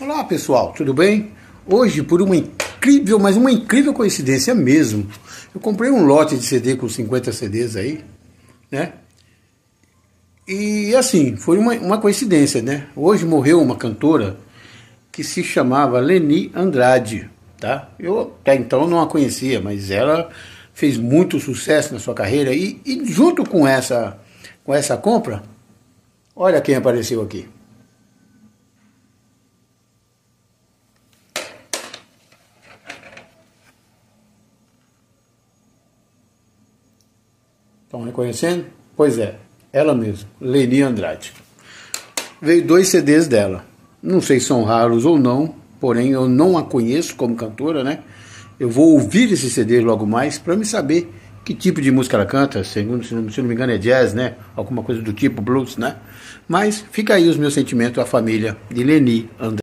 Olá pessoal, tudo bem? Hoje, por uma incrível, mas uma incrível coincidência mesmo, eu comprei um lote de CD com 50 CDs aí, né? E assim, foi uma, uma coincidência, né? Hoje morreu uma cantora que se chamava Leni Andrade, tá? Eu até então não a conhecia, mas ela fez muito sucesso na sua carreira e, e junto com essa, com essa compra, olha quem apareceu aqui. Estão reconhecendo? Pois é, ela mesma, Leni Andrade. Veio dois CDs dela. Não sei se são raros ou não, porém eu não a conheço como cantora, né? Eu vou ouvir esse CD logo mais para me saber que tipo de música ela canta, segundo, se não, se não me engano é jazz, né? Alguma coisa do tipo blues, né? Mas fica aí os meus sentimentos à família de Leni Andrade.